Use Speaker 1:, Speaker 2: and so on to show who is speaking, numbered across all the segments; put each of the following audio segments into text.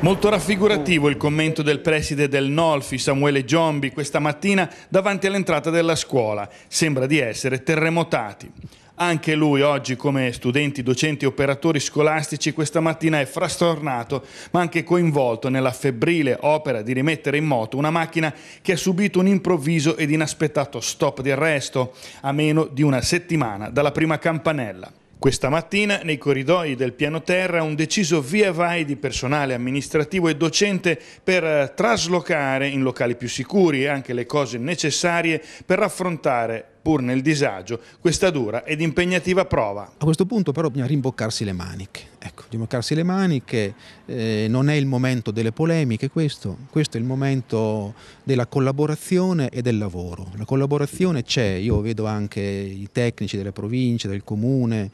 Speaker 1: Molto raffigurativo il commento del preside del Nolfi, Samuele Giombi, questa mattina davanti all'entrata della scuola. Sembra di essere terremotati. Anche lui oggi come studenti, docenti e operatori scolastici questa mattina è frastornato ma anche coinvolto nella febbrile opera di rimettere in moto una macchina che ha subito un improvviso ed inaspettato stop di arresto a meno di una settimana dalla prima campanella. Questa mattina nei corridoi del piano terra un deciso via vai di personale amministrativo e docente per eh, traslocare in locali più sicuri anche le cose necessarie per affrontare pur nel disagio, questa dura ed impegnativa prova.
Speaker 2: A questo punto però bisogna rimboccarsi le maniche. Ecco, rimboccarsi le maniche, eh, non è il momento delle polemiche questo, questo è il momento della collaborazione e del lavoro. La collaborazione c'è, io vedo anche i tecnici delle province, del comune,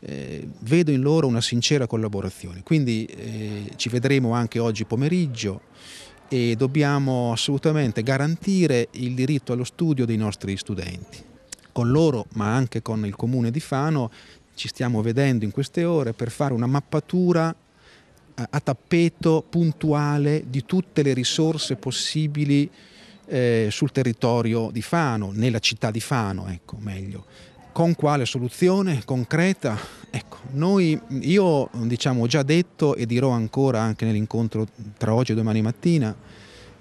Speaker 2: eh, vedo in loro una sincera collaborazione, quindi eh, ci vedremo anche oggi pomeriggio e dobbiamo assolutamente garantire il diritto allo studio dei nostri studenti con loro ma anche con il comune di Fano ci stiamo vedendo in queste ore per fare una mappatura eh, a tappeto puntuale di tutte le risorse possibili eh, sul territorio di Fano, nella città di Fano, ecco, meglio. Con quale soluzione concreta? Ecco, noi, io diciamo, ho già detto e dirò ancora anche nell'incontro tra oggi e domani mattina,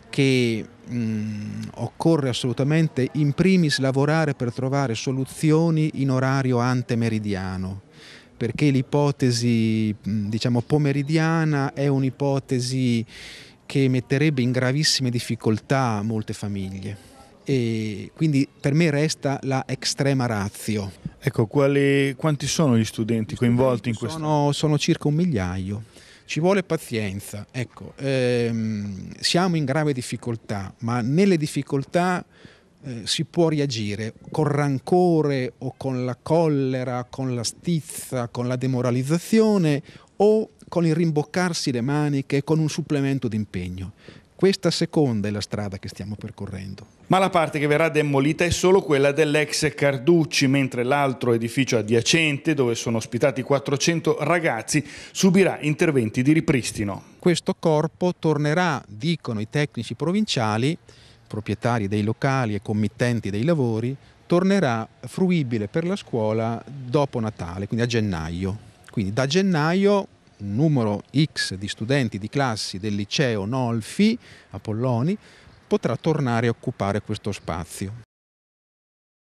Speaker 2: che mh, mm, occorre assolutamente in primis lavorare per trovare soluzioni in orario antemeridiano perché l'ipotesi mm, diciamo pomeridiana è un'ipotesi che metterebbe in gravissime difficoltà molte famiglie e quindi per me resta la extrema ratio. Ecco, quali, quanti sono gli studenti coinvolti in questo? Sono, sono circa un migliaio. Ci vuole pazienza, ecco, ehm, siamo in grave difficoltà, ma nelle difficoltà eh, si può reagire con rancore o con la collera, con la stizza, con la demoralizzazione o con il rimboccarsi le maniche, con un supplemento d'impegno. Questa seconda è la strada che stiamo percorrendo.
Speaker 1: Ma la parte che verrà demolita è solo quella dell'ex Carducci, mentre l'altro edificio adiacente, dove sono ospitati 400 ragazzi, subirà interventi di ripristino. Questo corpo tornerà, dicono i tecnici provinciali,
Speaker 2: proprietari dei locali e committenti dei lavori, tornerà fruibile per la scuola dopo Natale, quindi a gennaio. Quindi da gennaio un numero X di studenti di classi del liceo Nolfi a Polloni potrà tornare a occupare questo spazio.